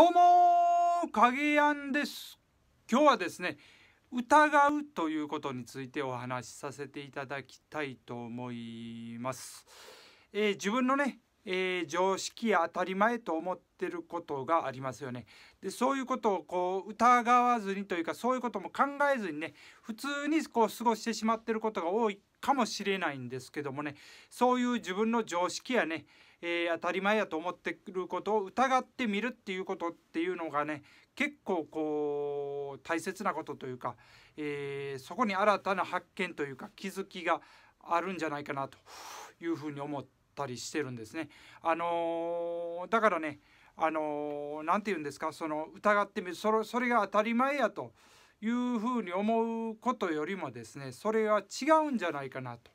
どうも影やんです今日はですね疑うということについてお話しさせていただきたいと思います、えー、自分のねえー、常識や当たり前と思ってることがありますよね。でそういうことをこう疑わずにというかそういうことも考えずにね普通にこう過ごしてしまってることが多いかもしれないんですけどもねそういう自分の常識やね、えー、当たり前やと思ってることを疑ってみるっていうことっていうのがね結構こう大切なことというか、えー、そこに新たな発見というか気づきがあるんじゃないかなというふうに思ってったりしてるんですね。あのー、だからねあのー、て言うんですかその疑ってみるそれそれが当たり前やというふうに思うことよりもですねそれは違うんじゃないかなと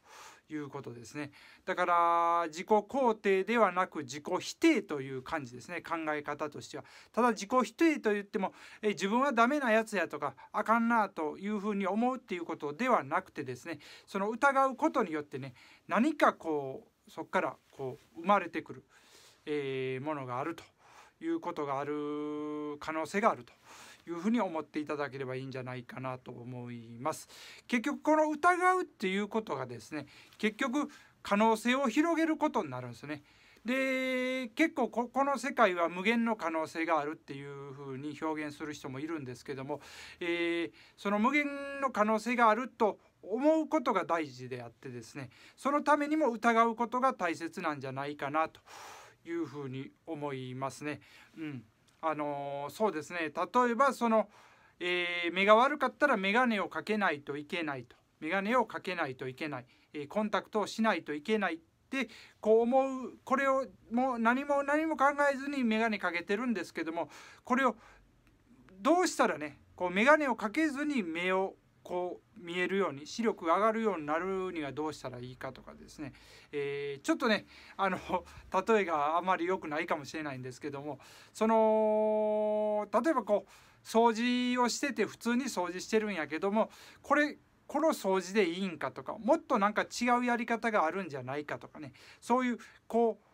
いうことですねだから自己肯定ではなく自己否定という感じですね考え方としてはただ自己否定と言ってもえ自分はダメなやつやとかあかんなというふうに思うっていうことではなくてですねその疑うことによってね何かこうそこからこう生まれてくる、えー、ものがあるということがある可能性があるというふうに思っていただければいいんじゃないかなと思います。結局この疑うっていうことがですね結局可能性を広げることになるんですね。で結構ここの世界は無限の可能性があるっていうふうに表現する人もいるんですけども、えー、その無限の可能性があると思うことが大事であってですねそのためにも疑うことが大切なんじゃないかなというふうに思いますね。うんあのー、そうですね例えばその、えー、目が悪かったら眼鏡をかけないといけないと眼鏡をかけないといけない、えー、コンタクトをしないといけないってこう思うこれをもう何も何も考えずに眼鏡かけてるんですけどもこれをどうしたらねこう眼鏡をかけずに目をこう見えるように視力が上がるようになるにはどうしたらいいかとかですね、えー、ちょっとねあの 例えがあまり良くないかもしれないんですけどもその例えばこう掃除をしてて普通に掃除してるんやけどもこれこの掃除でいいんかとかもっとなんか違うやり方があるんじゃないかとかねそういうこう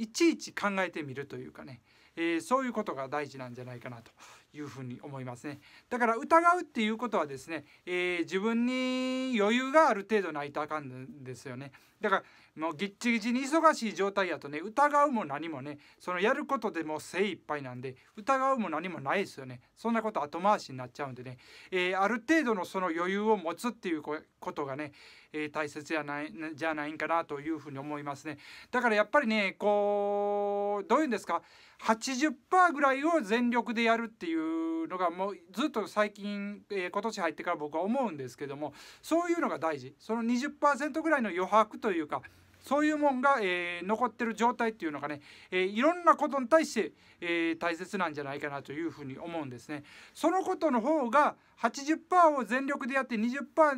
いちいち考えてみるというかね、えー、そういうことが大事なんじゃないかなというふうに思いますね。だから疑うっていうことはですね、えー、自分に余裕がある程度ないとあかんですよね。だからもうぎっちぎちに忙しい状態やとね疑うも何もねそのやることでも精一杯なんで疑うも何もないですよねそんなこと後回しになっちゃうんでね、えー、ある程度のその余裕を持つっていうことがね、えー、大切じゃないじゃないんかなというふうに思いますねだからやっぱりねこうどういうんですか80%ぐらいを全力でやるっていうのがもうずっと最近、えー、今年入ってから僕は思うんですけどもそういうのが大事その20%ぐらいの余白というかそういうもんが、えー、残ってる状態っていうのがね、えー、いろんなことに対して、えー、大切なんじゃないかなというふうに思うんですね。そのことの方が80%を全力でやって20%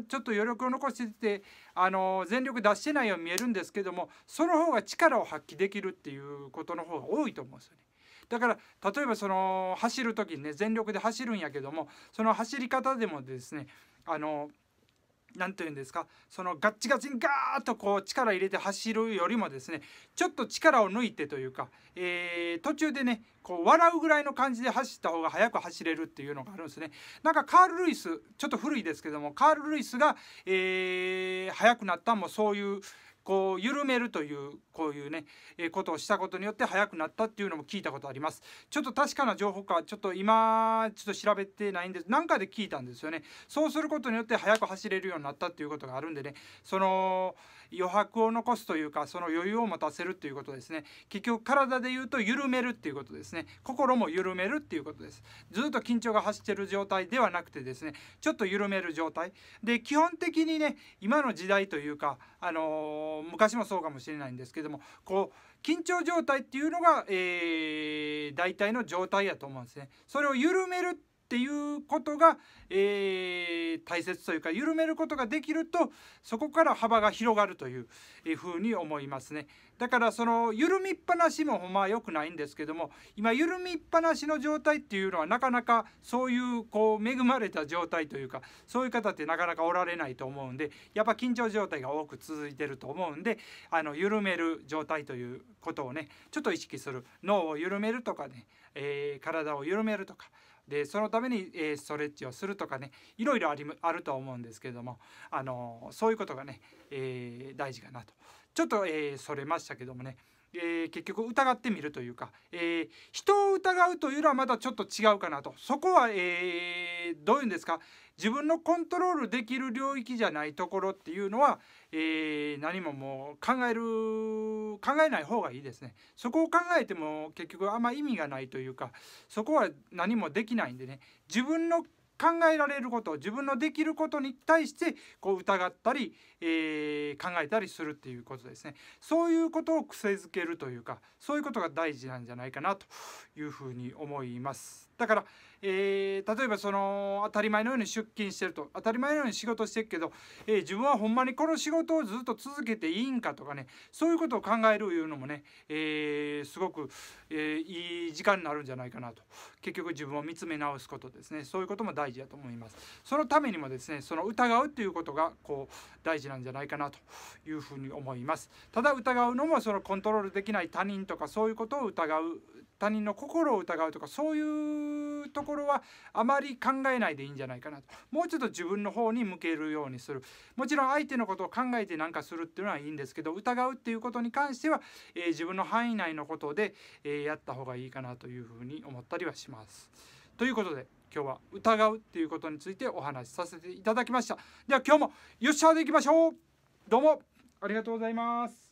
ちょっと余力を残してて、あの全力出してないように見えるんですけどもその方が力を発揮できるっていうことの方が多いと思うんですよね。だから例えばその走る時にね全力で走るんやけどもその走り方でもですねあのー何て言うんですかそのガッチガチにガーッとこう力入れて走るよりもですねちょっと力を抜いてというか、えー、途中でねこう笑うぐらいの感じで走った方が速く走れるっていうのがあるんですねなんかカール・ルイスちょっと古いですけどもカール・ルイスが、えー、速くなったもそういうこう緩めるというこういうね、えことをしたことによって速くなったっていうのも聞いたことありますちょっと確かな情報かちょっと今ちょっと調べてないんです何かで聞いたんですよねそうすることによって速く走れるようになったっていうことがあるんでねその余白を残すというかその余裕を持たせるということですね結局体で言うと緩めるっていうことですね心も緩めるっていうことですずっと緊張が走ってる状態ではなくてですねちょっと緩める状態で基本的にね今の時代というかあのー、昔もそうかもしれないんですけどもこう緊張状態っていうのが、えー、大体の状態やと思うんですねそれを緩めるっていうことが、えー、大切というか緩めることができるとそこから幅が広がるというふうに思いますね。だからその緩みっぱなしもまあ良くないんですけども今緩みっぱなしの状態っていうのはなかなかそういうこう恵まれた状態というかそういう方ってなかなかおられないと思うんでやっぱ緊張状態が多く続いてると思うんであの緩める状態ということをねちょっと意識する脳を緩めるとかねえー、体を緩めるとかでそのために、えー、ストレッチをするとかねいろいろありあると思うんですけれども、あのそういうことがね、えー、大事かなとちょっと、えー、それましたけどもね、えー、結局疑ってみるというか、えー、人を疑うというのはまだちょっと違うかなとそこは、えー、どういうんですか自分のコントロールできる領域じゃないところっていうのは、えー、何ももう考える考えない方がいいですねそこを考えても結局あんま意味がないというかそこは何もできないんでね自分の考えられること自分のできることに対してこう疑ったり、えー、考えたりするっていうことですねそういうことを癖づけるというかそういうことが大事なんじゃないかなというふうに思います。だから、えー、例えばその当たり前のように出勤してると当たり前のように仕事してるけど、えー、自分はほんまにこの仕事をずっと続けていいんかとかねそういうことを考えるいうのもね、えー、すごく、えいい時間になるんじゃないかなと結局自分を見つめ直すことですねそういうことも大事だと思いますそのためにもですねその疑うっていうことがこう大事なんじゃないかなというふうに思いますただ疑うのもそのコントロールできない他人とかそういうことを疑う他人の心を疑うとかそういうところはあまり考えないでいいんじゃないかなともうちょっと自分の方に向けるようにするもちろん相手のことを考えて何かするっていうのはいいんですけど疑うっていうことに関しては、えー、自分の範囲内のことで、えー、やった方がいいかなというふうに思ったりはします。ということで今日は疑うっていうことについてお話しさせていただきました。では今日もよっしゃでいきましょうどうもありがとうございます。